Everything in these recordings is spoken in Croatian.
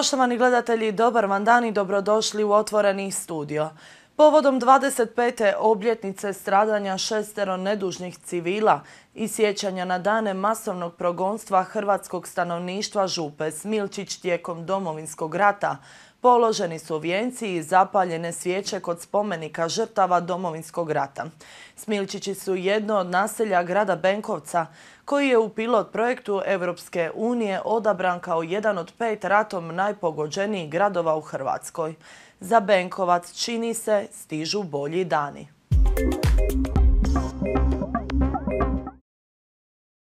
Poštovani gledatelji, dobar vam dan i dobrodošli u Otvoreni studio. Povodom 25. obljetnice stradanja šestero nedužnih civila i sjećanja na dane masovnog progonstva hrvatskog stanovništva Župe Smilčić tijekom domovinskog rata, položeni su vijenci i zapaljene svijeće kod spomenika žrtava domovinskog rata. Smilčići su jedno od naselja grada Benkovca koji je u pilot projektu Evropske unije odabran kao jedan od pet ratom najpogođenijih gradova u Hrvatskoj. Za Benkovac čini se stižu bolji dani.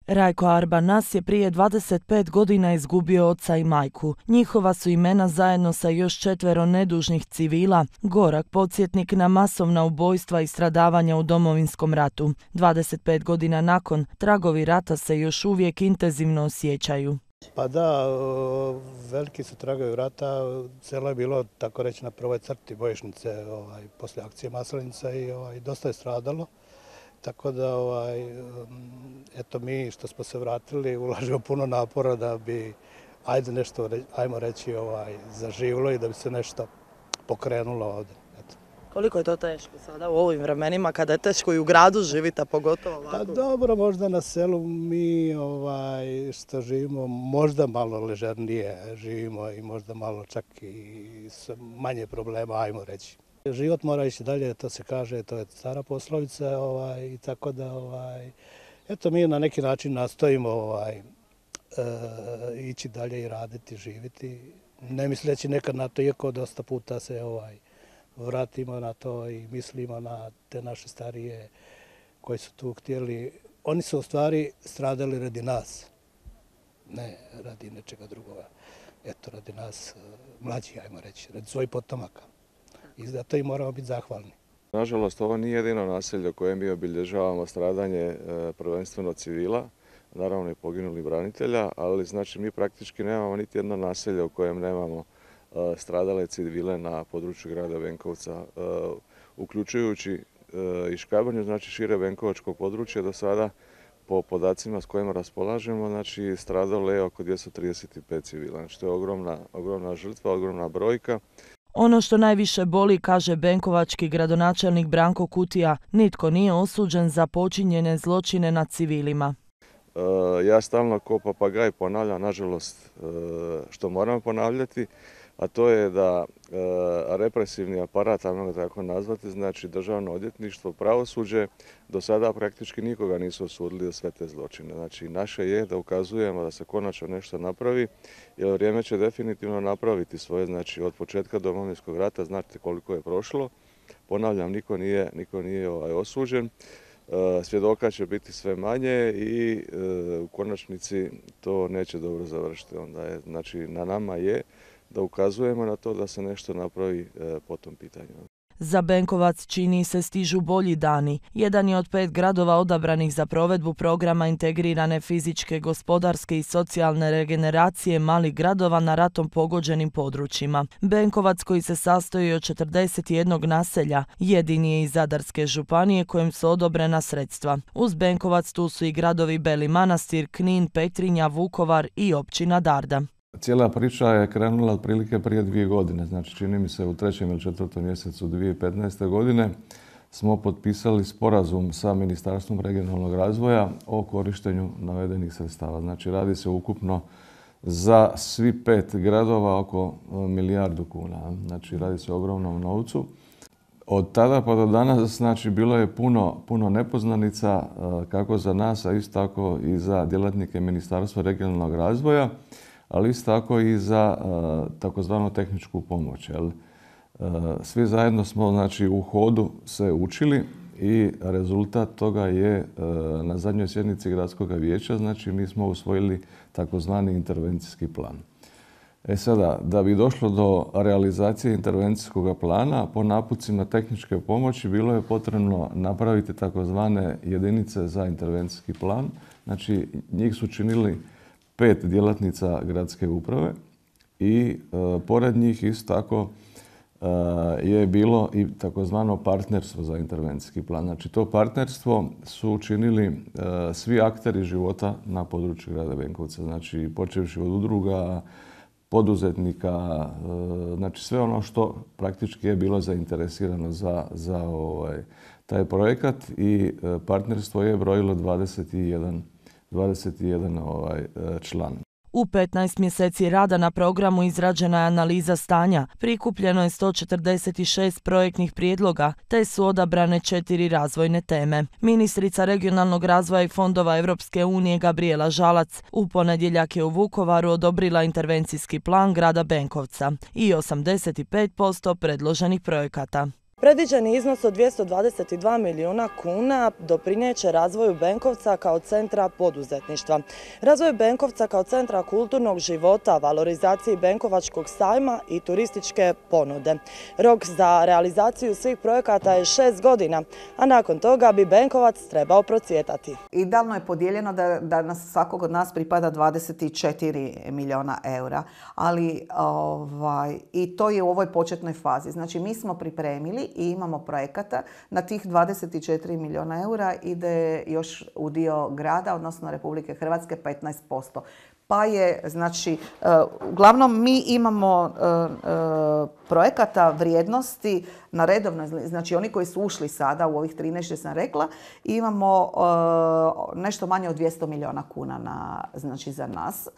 Rajko Arbanas je prije 25 godina izgubio oca i majku. Njihova su imena zajedno sa još četvero nedužnih civila, gorak podsjetnik na masovna ubojstva i stradavanja u domovinskom ratu. 25 godina nakon, tragovi rata se još uvijek intenzivno osjećaju. Pa da, veliki su tragovi rata, celo je bilo, tako reći, na prvoj crti bojišnice ovaj, poslije akcije Maslenica i ovaj, dosta je stradalo. Tako da, ovaj, eto mi što smo se vratili, ulažemo puno napora da bi, ajde nešto, ajmo reći, ovaj, zaživilo i da bi se nešto pokrenulo ovdje. Koliko je to teško sada u ovim vremenima kada je teško i u gradu a pogotovo Pa dobro, možda na selu mi ovaj, što živimo, možda malo ležernije živimo i možda malo čak i manje problema, ajmo reći. Život mora ići dalje, to se kaže, to je stara poslovica ovaj, i tako da ovaj, eto mi na neki način nastojimo ovaj, eh, ići dalje i raditi, živjeti. Ne misleći nekad na to, iako dosta puta se ovaj, vratimo na to i mislimo na te naše starije koji su tu htjeli. Oni su u stvari stradali radi nas, ne radi nečega drugoga. Eto, radi nas, eh, mlađi, ajmo reći, radi svojih potomaka i to i moramo biti zahvalni. Nažalost, ovo nije jedino naselje u kojem mi obilježavamo stradanje e, prvenstveno civila, naravno i poginulih branitelja, ali znači mi praktički nemamo niti jedno naselje u kojem nemamo e, stradale civile na području grada Venkovca, e, uključujući i Škabrnju, znači šire Venkovačko područje. do sada po podacima s kojima raspolažemo, znači stradalo je oko 235 civila. što znači, to je ogromna, ogromna žrtva, ogromna brojka. Ono što najviše boli, kaže Benkovački gradonačelnik Branko Kutija, nitko nije osuđen za počinjene zločine nad civilima. E, ja stalno ko papagaj ponavljam, nažalost, e, što moram ponavljati, a to je da E, represivni aparat, ajmo ga tako nazvati, znači državno odjetništvo, pravosuđe, do sada praktički nikoga nisu osudili za sve te zločine. Znači naše je da ukazujemo da se konačno nešto napravi, jer vrijeme će definitivno napraviti svoje, znači od početka domovinskog rata, znate koliko je prošlo, ponavljam, niko nije, niko nije ovaj, osuđen, e, svjedoka će biti sve manje i e, u konačnici to neće dobro završiti. Onda je, znači na nama je da ukazujemo na to da se nešto napravi e, po tom pitanju. Za Benkovac čini se stižu bolji dani. Jedan je od pet gradova odabranih za provedbu programa integrirane fizičke, gospodarske i socijalne regeneracije malih gradova na ratom pogođenim područjima. Benkovac koji se sastoji od 41 naselja, jedini je iz Zadarske županije kojem su odobrena sredstva. Uz Benkovac tu su i gradovi Beli Manastir, Knin, Petrinja, Vukovar i općina Darda. Cijela priča je krenula otprilike prije dvije godine. Znači, čini mi se u trećem ili četvrtom mjesecu 2015. godine smo potpisali sporazum sa Ministarstvom regionalnog razvoja o korištenju navedenih sredstava. Znači, radi se ukupno za svi pet gradova oko e, milijardu kuna. Znači, radi se o ogromnom novcu. Od tada pa do danas, znači, bilo je puno, puno nepoznanica, e, kako za nas, a isto tako i za djelatnike Ministarstva regionalnog razvoja ali isto tako i za e, takozvanu tehničku pomoć. Jel? E, svi zajedno smo znači, u hodu se učili i rezultat toga je e, na zadnjoj sjednici gradskog vijeća, znači mi smo usvojili takozvani intervencijski plan. E sada, da bi došlo do realizacije intervencijskog plana, po napucima tehničke pomoći bilo je potrebno napraviti takozvane jedinice za intervencijski plan. Znači, njih su činili pet djelatnica gradske uprave i e, pored njih isto tako e, je bilo i takozvano partnerstvo za intervencijski plan. Znači to partnerstvo su učinili e, svi akteri života na području grada Benkovca. Znači počevši od udruga, poduzetnika, znači sve ono što praktički je bilo zainteresirano za, ovaj, taj projekat i partnerstvo je brojilo 21 21 ovaj, e, član. U 15 mjeseci rada na programu izrađena je analiza stanja, prikupljeno je 146 projektnih prijedloga, te su odabrane četiri razvojne teme. Ministrica regionalnog razvoja i fondova Europske unije Gabriela Žalac u ponedjeljak je u Vukovaru odobrila intervencijski plan grada Benkovca i 85% predloženih projekata. Predviđeni iznos od 222 milijuna kuna doprinjeće razvoju Benkovca kao centra poduzetništva. Razvoj Benkovca kao centra kulturnog života, valorizaciji Benkovačkog sajma i turističke ponude. Rok za realizaciju svih projekata je šest godina, a nakon toga bi Benkovac trebao procvjetati. Idealno je podijeljeno da, nas svakog od nas pripada 24 milijuna eura, ali ovaj, i to je u ovoj početnoj fazi. Znači mi smo pripremili i imamo projekata. Na tih 24 milijuna eura ide još u dio grada, odnosno Republike Hrvatske 15%. Pa je, znači, e, uglavnom mi imamo e, e, projekata vrijednosti na redovnoj, znači oni koji su ušli sada u ovih 13 što sam rekla, imamo nešto manje od 200 milijuna kuna znači, za nas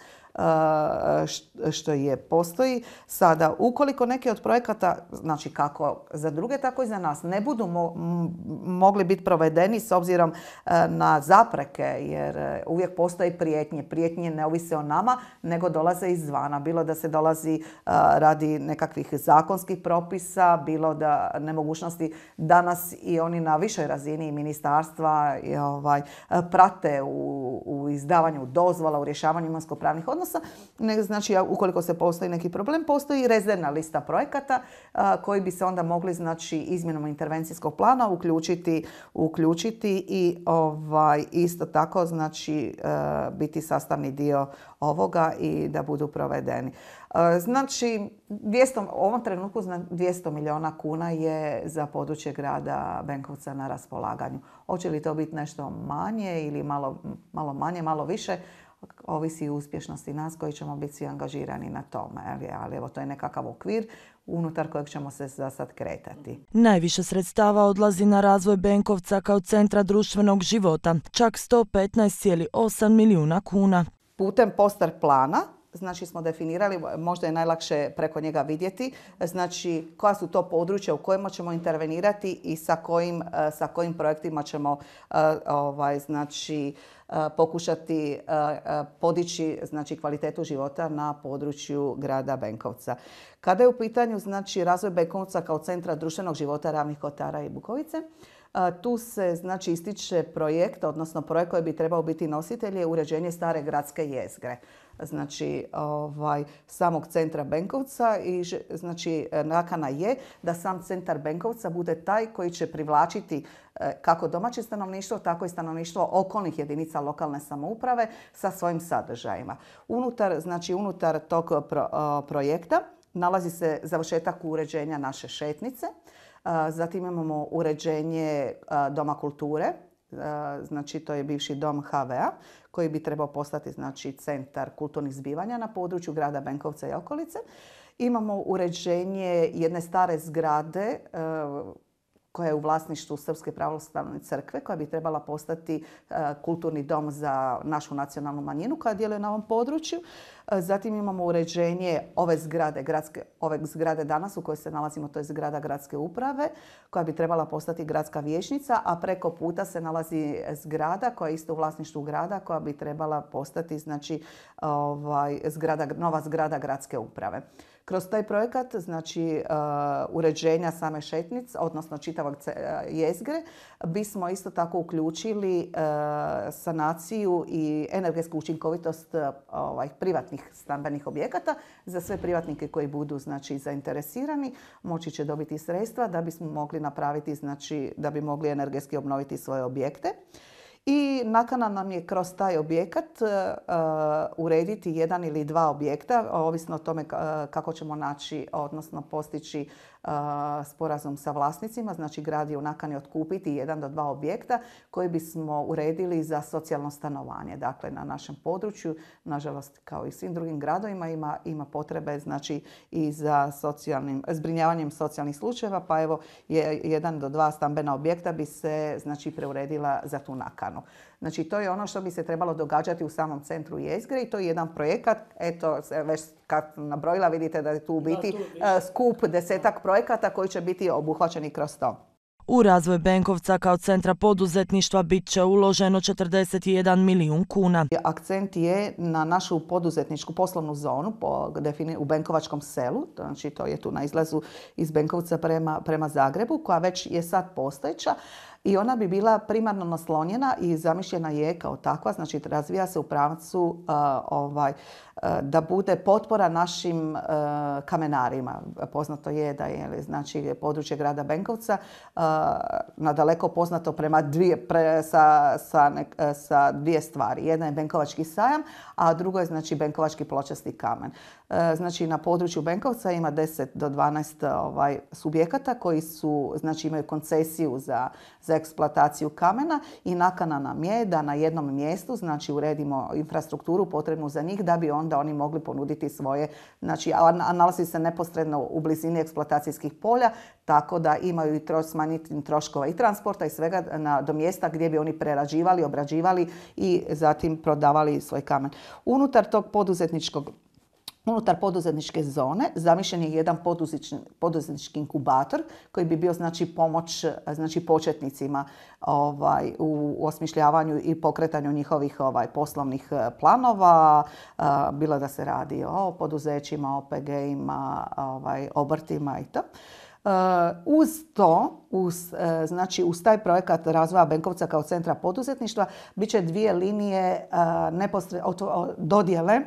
što je postoji. Sada, ukoliko neki od projekata, znači kako za druge, tako i za nas, ne budu mogli biti provedeni s obzirom e, na zapreke, jer e, uvijek postoje prijetnje. Prijetnje ne ovise o nama, nego dolaze izvana. Bilo da se dolazi e, radi nekakvih zakonskih propisa, bilo da nemogućnosti danas i oni na višoj razini ministarstva i ovaj, prate u, izdavanju dozvola, u rješavanju imansko pravnih odnosa. znači, ukoliko se postoji neki problem, postoji rezervna lista projekata koji bi se onda mogli znači, izmjenom intervencijskog plana uključiti, uključiti i ovaj, isto tako znači, e, biti sastavni dio ovoga i da budu provedeni. E, znači, 200, u ovom trenutku 200 milijuna kuna je za područje grada Benkovca na raspolaganju. Hoće li to biti nešto manje ili malo manje, malo više, ovisi i uspješnosti nas koji ćemo biti svi angažirani na tome. Ali evo, to je nekakav okvir unutar kojeg ćemo se za sad kretati. Najviše sredstava odlazi na razvoj Benkovca kao centra društvenog života, čak 115,8 milijuna kuna. Putem postar plana znači smo definirali, možda je najlakše preko njega vidjeti, znači koja su to područja u kojima ćemo intervenirati i sa kojim, e, sa kojim projektima ćemo e, ovaj, znači, e, pokušati podići znači, kvalitetu života na području grada Benkovca. Kada je u pitanju znači, razvoj Benkovca kao centra društvenog života Ravnih Kotara i Bukovice, tu se znači ističe projekt, odnosno projekt koji bi trebao biti nositelj je uređenje stare gradske jezgre. Znači, ovaj, samog centra Benkovca i znači nakana je da sam centar Benkovca bude taj koji će privlačiti e, kako domaće stanovništvo, tako i stanovništvo okolnih jedinica lokalne samouprave sa svojim sadržajima. Unutar, znači, unutar tog projekta nalazi se završetak uređenja naše šetnice. Zatim imamo uređenje Doma kulture, znači to je bivši dom HVA koji bi trebao postati znači, centar kulturnih zbivanja na području grada Benkovca i okolice. Imamo uređenje jedne stare zgrade koja je u vlasništvu Srpske pravoslavne crkve, koja bi trebala postati e, kulturni dom za našu nacionalnu manjinu koja djeluje na ovom području. E, zatim imamo uređenje ove zgrade, gradske, ove zgrade danas u kojoj se nalazimo, to je zgrada gradske uprave koja bi trebala postati gradska vijećnica, a preko puta se nalazi zgrada koja je isto u vlasništvu grada koja bi trebala postati znači, ovaj, zgrada, nova zgrada gradske uprave. Kroz taj projekat, znači e, uređenja same šetnice, odnosno čitavog e, jezgre, bismo isto tako uključili e, sanaciju i energetsku učinkovitost ovaj, privatnih stambenih objekata. Za sve privatnike koji budu znači, zainteresirani moći će dobiti sredstva da bismo mogli napraviti, znači da bi mogli energetski obnoviti svoje objekte i nakana nam je kroz taj objekat e, e, urediti jedan ili dva objekta, ovisno o tome e, kako ćemo naći, odnosno postići sporazum sa vlasnicima, znači grad je u nakani otkupiti jedan do dva objekta koji bismo uredili za socijalno stanovanje. Dakle, na našem području, nažalost kao i svim drugim gradovima, ima, ima potrebe znači, i za socijalnim, zbrinjavanjem socijalnih slučajeva, pa evo je, jedan do dva stambena objekta bi se znači, preuredila za tu nakanu. Znači to je ono što bi se trebalo događati u samom centru jezgre i to je jedan projekat, eto već kad nabrojila vidite da je tu u biti e, skup desetak projekata koji će biti obuhvaćeni kroz to. U razvoj Benkovca kao centra poduzetništva bit će uloženo 41 milijun kuna. Akcent je na našu poduzetničku poslovnu zonu po, u Benkovačkom selu, znači to je tu na izlazu iz Benkovca prema, prema Zagrebu, koja već je sad postojeća i ona bi bila primarno naslonjena i zamišljena je kao takva, znači razvija se u pravcu e, ovaj, e, da bude potpora našim e, kamenarima. Poznato je da je znači, područje grada Benkovca nadaleko poznato prema dvije, sa, sa, sa dvije stvari. Jedna je Benkovački sajam, a drugo je znači Benkovački pločasti kamen. E, znači na području Benkovca ima 10 do 12 ovaj, subjekata koji su, znači imaju koncesiju za, za eksploataciju kamena i nakana nam je da na jednom mjestu znači uredimo infrastrukturu potrebnu za njih da bi onda oni mogli ponuditi svoje, znači a nalazi se neposredno u blizini eksploatacijskih polja, tako da imaju i tro, troškova i transporta i svega na, do mjesta gdje bi oni prerađivali, obrađivali i zatim prodavali svoj kamen. Unutar tog poduzetničkog Unutar poduzetničke zone zamišljen je jedan poduzetnički inkubator koji bi bio znači pomoć znači početnicima ovaj, u osmišljavanju i pokretanju njihovih ovaj poslovnih eh, planova, eh, bilo da se radi o poduzećima, OPG-ima, ovaj, obrtima i to. Eh, uz to, uz, znači uz taj projekat razvoja Benkovca kao centra poduzetništva, bit će dvije linije uh, dodjele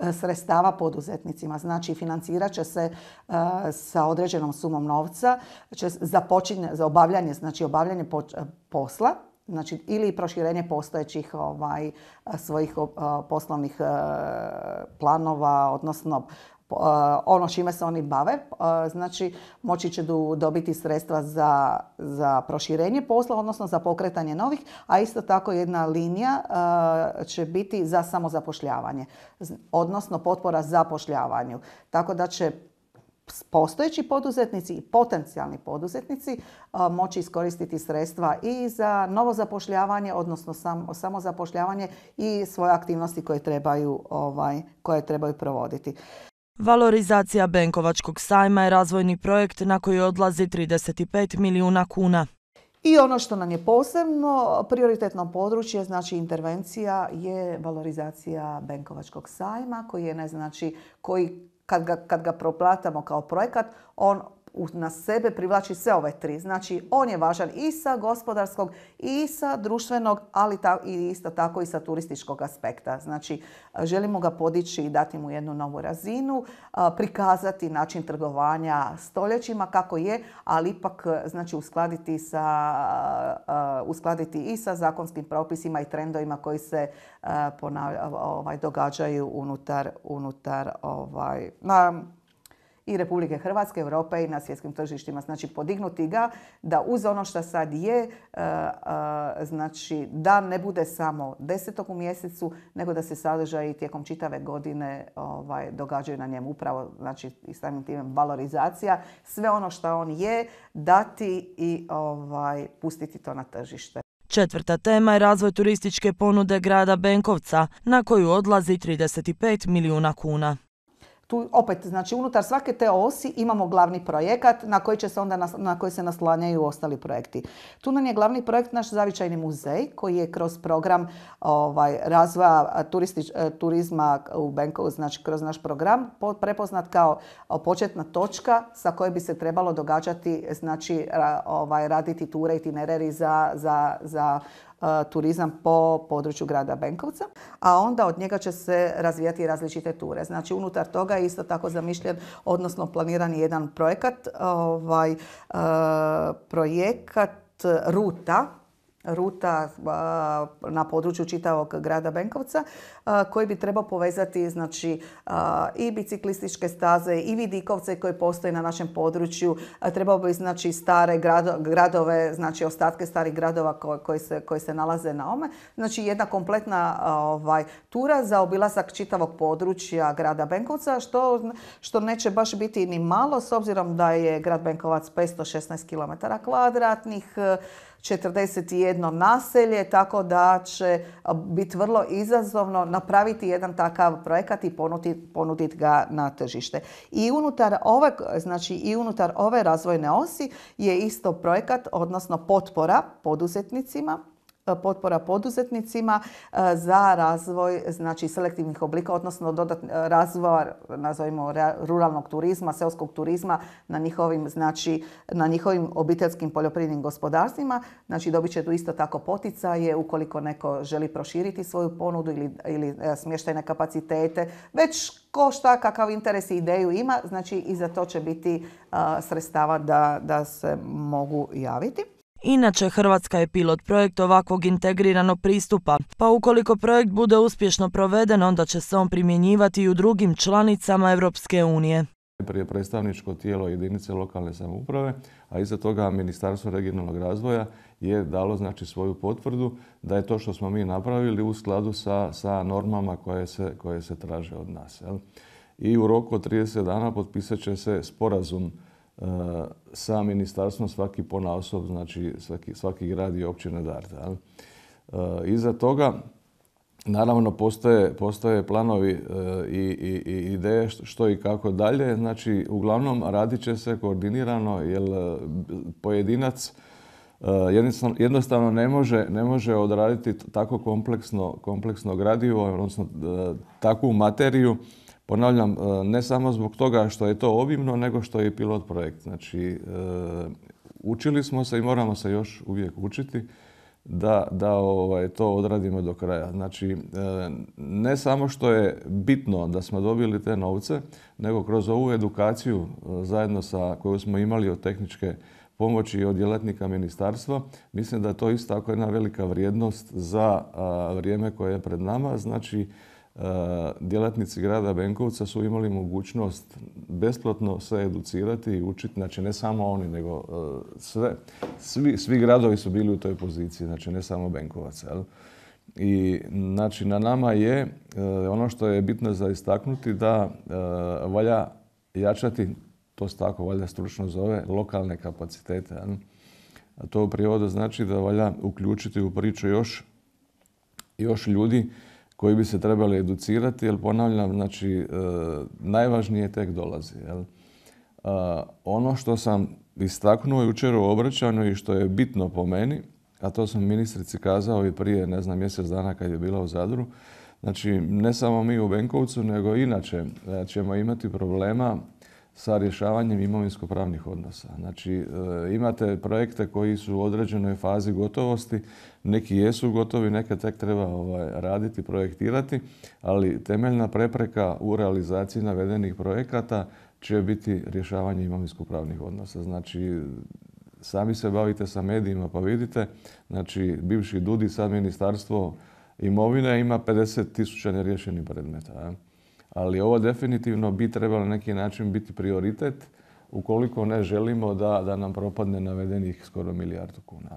E, sredstava poduzetnicima. Znači financirat će se e, sa određenom sumom novca za, počinje, za obavljanje, znači obavljanje e, posla znači ili proširenje postojećih ovaj, svojih poslovnih planova, odnosno ono čime se oni bave, znači moći će dobiti sredstva za, za proširenje posla, odnosno za pokretanje novih, a isto tako jedna linija će biti za samozapošljavanje, odnosno potpora zapošljavanju. Tako da će postojeći poduzetnici i potencijalni poduzetnici moći iskoristiti sredstva i za novo zapošljavanje, odnosno samozapošljavanje i svoje aktivnosti koje trebaju, ovaj, koje trebaju provoditi. Valorizacija Benkovačkog sajma je razvojni projekt na koji odlazi 35 milijuna kuna. I ono što nam je posebno prioritetno područje, znači intervencija je valorizacija Benkovačkog sajma koji je ne znači koji kad ga, ga proplatamo kao projekat, on na sebe privlači sve ove tri. Znači, on je važan i sa gospodarskog i sa društvenog, ali i isto tako i sa turističkog aspekta. Znači, želimo ga podići i dati mu jednu novu razinu, prikazati način trgovanja stoljećima kako je, ali ipak znači, uskladiti, sa, uskladiti i sa zakonskim propisima i trendovima koji se ovaj, događaju unutar, unutar ovaj, na, i Republike Hrvatske, Europe i na svjetskim tržištima. Znači podignuti ga da uz ono što sad je, e, e, znači da ne bude samo desetog u mjesecu, nego da se i tijekom čitave godine ovaj, događaju na njemu. Upravo, znači i samim time valorizacija, sve ono što on je, dati i ovaj, pustiti to na tržište. Četvrta tema je razvoj turističke ponude grada Benkovca, na koju odlazi 35 milijuna kuna tu opet, znači unutar svake te osi imamo glavni projekat na koji, će se onda na koji se naslanjaju ostali projekti. Tu nam je glavni projekt naš zavičajni muzej koji je kroz program ovaj, razvoja turistič, turizma u Benkovu, znači kroz naš program, prepoznat kao početna točka sa koje bi se trebalo događati, znači ovaj, raditi ture i tinereri za, za, za turizam po području grada Benkovca, a onda od njega će se razvijati različite ture. Znači unutar toga je isto tako zamišljen, odnosno planiran jedan projekat, ovaj, projekat ruta ruta na području čitavog grada Benkovca koji bi trebao povezati znači, i biciklističke staze i vidikovce koje postoje na našem području. Trebao bi znači, stare gradove, znači ostatke starih gradova koji, se, se nalaze na ome. Znači jedna kompletna ovaj, tura za obilazak čitavog područja grada Benkovca što, što neće baš biti ni malo s obzirom da je grad Benkovac 516 km kvadratnih, 41 naselje, tako da će biti vrlo izazovno napraviti jedan takav projekat i ponuditi ga na tržište. I unutar ove, znači i unutar ove razvojne osi je isto projekat, odnosno potpora poduzetnicima E, potpora poduzetnicima e, za razvoj znači, selektivnih oblika, odnosno dodatni e, razvoj, nazovimo, ruralnog turizma, seoskog turizma na njihovim, znači, na njihovim obiteljskim poljoprivrednim gospodarstvima. Znači, dobit će tu isto tako poticaje ukoliko neko želi proširiti svoju ponudu ili, ili smještajne kapacitete. Već ko šta, kakav interes i ideju ima, znači i za to će biti sredstava da, da se mogu javiti. Inače, Hrvatska je pilot projekt ovakvog integriranog pristupa, pa ukoliko projekt bude uspješno proveden, onda će se on primjenjivati i u drugim članicama Europske unije. Prije predstavničko tijelo jedinice lokalne samouprave, a iza toga Ministarstvo regionalnog razvoja je dalo znači svoju potvrdu da je to što smo mi napravili u skladu sa, normama koje se, traže od nas. I u roku od 30 dana potpisat će se sporazum Eh, sa ministarstvom svaki pona osob, znači svaki, svaki grad i općina Darda. Eh, iza toga Naravno, postoje, planovi eh, i, ideje što i kako dalje. Znači, uglavnom, radit će se koordinirano, jer pojedinac jednostavno ne može, ne može odraditi tako kompleksno, kompleksno gradivo, odnosno takvu materiju Ponavljam, e, ne samo zbog toga što je to obimno, nego što je i pilot projekt. Znači, e, učili smo se i moramo se još uvijek učiti da, ovaj, to odradimo do kraja. Znači, e, ne samo što je bitno da smo dobili te novce, nego kroz ovu edukaciju zajedno sa koju smo imali od tehničke pomoći i od djelatnika ministarstva, mislim da je to isto tako jedna velika vrijednost za vrijeme koje je pred nama. Znači, E, djelatnici grada Benkovca su imali mogućnost besplatno se educirati i učiti, znači ne samo oni, nego e, sve. Svi, gradovi su bili u toj poziciji, znači ne samo Benkovac. I znači na nama je e, ono što je bitno za istaknuti da valja jačati, to se tako valja stručno zove, lokalne kapacitete. to u prijevodu znači da valja uključiti u priču još, još ljudi koji bi se trebali educirati, jer ponavljam, znači, e, najvažnije tek dolazi. E, ono što sam istaknuo jučer u obraćanju i što je bitno po meni, a to sam ministrici kazao i prije, ne znam, mjesec dana kad je bila u Zadru, znači, ne samo mi u Benkovcu, nego inače e, ćemo imati problema sa rješavanjem imovinsko-pravnih odnosa. Znači, e, imate projekte koji su u određenoj fazi gotovosti, neki jesu gotovi, neke tek treba ovaj, raditi, projektirati, ali temeljna prepreka u realizaciji navedenih projekata će biti rješavanje imovinsko-pravnih odnosa. Znači, sami se bavite sa medijima pa vidite, znači, bivši DUDI, sad ministarstvo imovine, ima 50 tisuća nerješenih predmeta ali ovo definitivno bi trebalo na neki način biti prioritet ukoliko ne želimo da, nam propadne navedenih skoro milijardu kuna.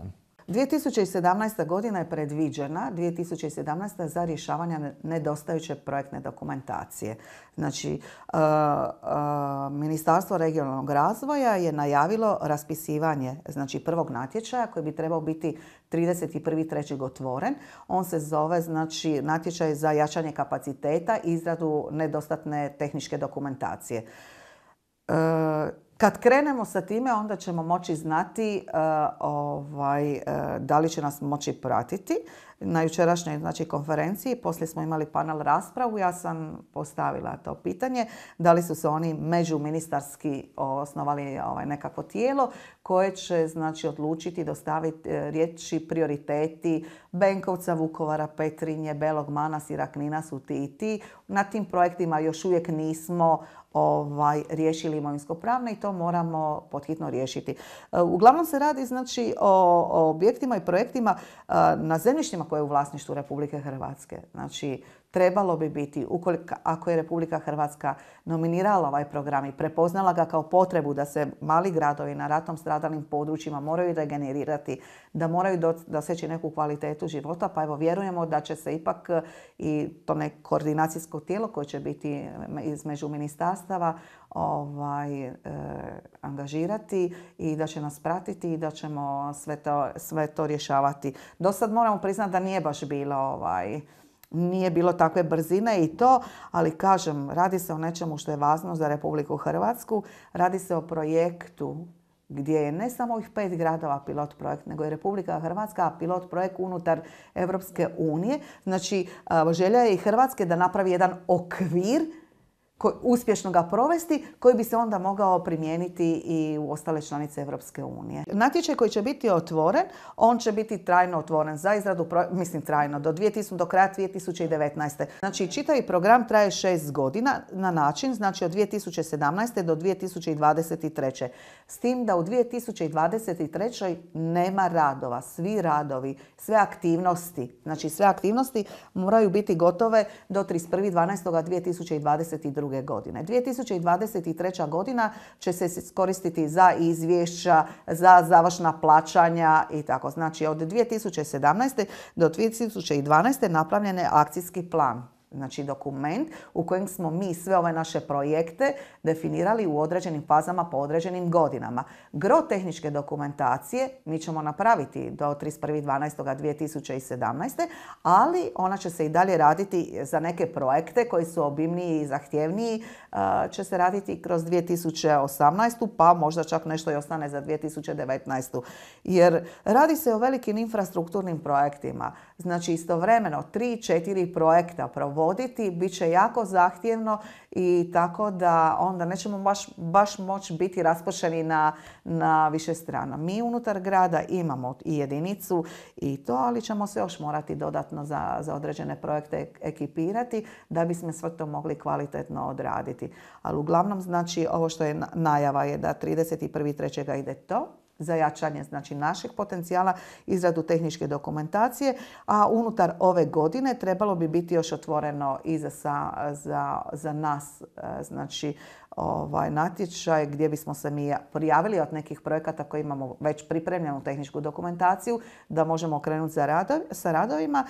2017. godina je predviđena, 2017. za rješavanje nedostajuće projektne dokumentacije. Znači, e, e, Ministarstvo regionalnog razvoja je najavilo raspisivanje znači, prvog natječaja koji bi trebao biti 31.3. otvoren. On se zove znači, natječaj za jačanje kapaciteta i izradu nedostatne tehničke dokumentacije. E, kad krenemo sa time, onda ćemo moći znati eh, ovaj, eh, da li će nas moći pratiti na jučerašnjoj znači, konferenciji, poslije smo imali panel raspravu, ja sam postavila to pitanje, da li su se oni međuministarski osnovali ovaj, nekakvo tijelo koje će znači, odlučiti dostaviti e, riječi prioriteti Benkovca, Vukovara, Petrinje, Belog i Raknina su ti i ti. Na tim projektima još uvijek nismo ovaj, riješili imovinsko-pravne i to moramo pothitno riješiti. E, uglavnom se radi znači, o, o objektima i projektima e, na zemljištima koje je u vlasništvu Republike Hrvatske. Znači, trebalo bi biti, ukoliko, ako je Republika Hrvatska nominirala ovaj program i prepoznala ga kao potrebu da se mali gradovi na ratom stradalim područjima moraju regenerirati, da moraju doseći neku kvalitetu života, pa evo vjerujemo da će se ipak e, i to neko koordinacijsko tijelo koje će biti između ministarstava ovaj, e, angažirati i da će nas pratiti i da ćemo sve to, sve to rješavati. Do sad moramo priznati da nije baš bilo ovaj, nije bilo takve brzine i to, ali kažem, radi se o nečemu što je važno za Republiku Hrvatsku, radi se o projektu gdje je ne samo ovih pet gradova pilot projekt, nego je Republika Hrvatska pilot projekt unutar Europske unije. Znači, želja je i Hrvatske da napravi jedan okvir uspješno ga provesti, koji bi se onda mogao primijeniti i u ostale članice Europske unije. Natječaj koji će biti otvoren, on će biti trajno otvoren za izradu, mislim trajno, do, 2000, do kraja 2019. Znači, čitavi program traje šest godina na način, znači od 2017. do 2023. S tim da u 2023. nema radova, svi radovi, sve aktivnosti, znači sve aktivnosti moraju biti gotove do 31.12.2022. 2022. godine. 2023. godina će se koristiti za izvješća, za završna plaćanja i tako. Znači od 2017. do 2012. napravljen je akcijski plan znači dokument u kojem smo mi sve ove naše projekte definirali u određenim fazama po određenim godinama. Gro tehničke dokumentacije mi ćemo napraviti do 31.12.2017. ali ona će se i dalje raditi za neke projekte koji su obimniji i zahtjevniji uh, će se raditi kroz 2018. pa možda čak nešto i ostane za 2019. Jer radi se o velikim infrastrukturnim projektima. Znači istovremeno 3-4 projekta provodimo voditi bit će jako zahtjevno i tako da onda nećemo baš, baš moći biti raspršeni na, na više strana. Mi unutar grada imamo i jedinicu i to, ali ćemo se još morati dodatno za, za određene projekte ekipirati da bismo sve to mogli kvalitetno odraditi. Ali uglavnom znači ovo što je najava je da 31.3. ide to, za jačanje znači, našeg potencijala, izradu tehničke dokumentacije, a unutar ove godine trebalo bi biti još otvoreno i za, za, za nas e, znači, ovaj, natječaj gdje bismo se mi prijavili od nekih projekata koji imamo već pripremljenu tehničku dokumentaciju da možemo krenuti sa radovima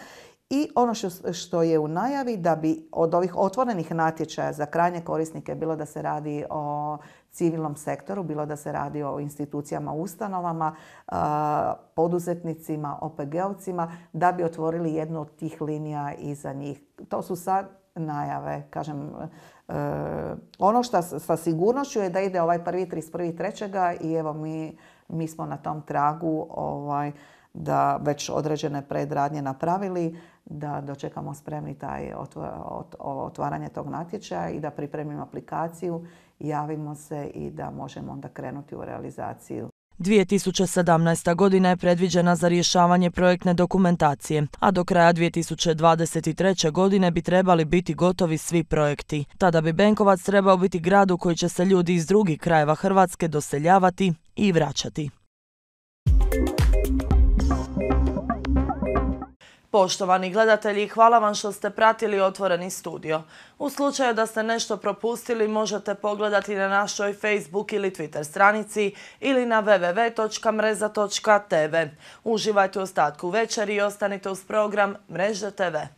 i ono što je u najavi da bi od ovih otvorenih natječaja za krajnje korisnike, bilo da se radi o civilnom sektoru, bilo da se radi o institucijama, ustanovama, poduzetnicima, OPG-ovcima, da bi otvorili jednu od tih linija i za njih. To su sad najave, kažem. E, ono što sa sigurnošću je da ide ovaj prvi, 31.3. i evo mi, mi smo na tom tragu ovaj, da već određene predradnje napravili, da dočekamo spremni taj otvaranje tog natječaja i da pripremimo aplikaciju, javimo se i da možemo onda krenuti u realizaciju. 2017. godina je predviđena za rješavanje projektne dokumentacije, a do kraja 2023. godine bi trebali biti gotovi svi projekti. Tada bi Benkovac trebao biti grad u koji će se ljudi iz drugih krajeva Hrvatske doseljavati i vraćati. Poštovani gledatelji, hvala vam što ste pratili Otvoreni studio. U slučaju da ste nešto propustili, možete pogledati na našoj Facebook ili Twitter stranici ili na www.mreza.tv. Uživajte u ostatku večeri i ostanite uz program Mreže TV.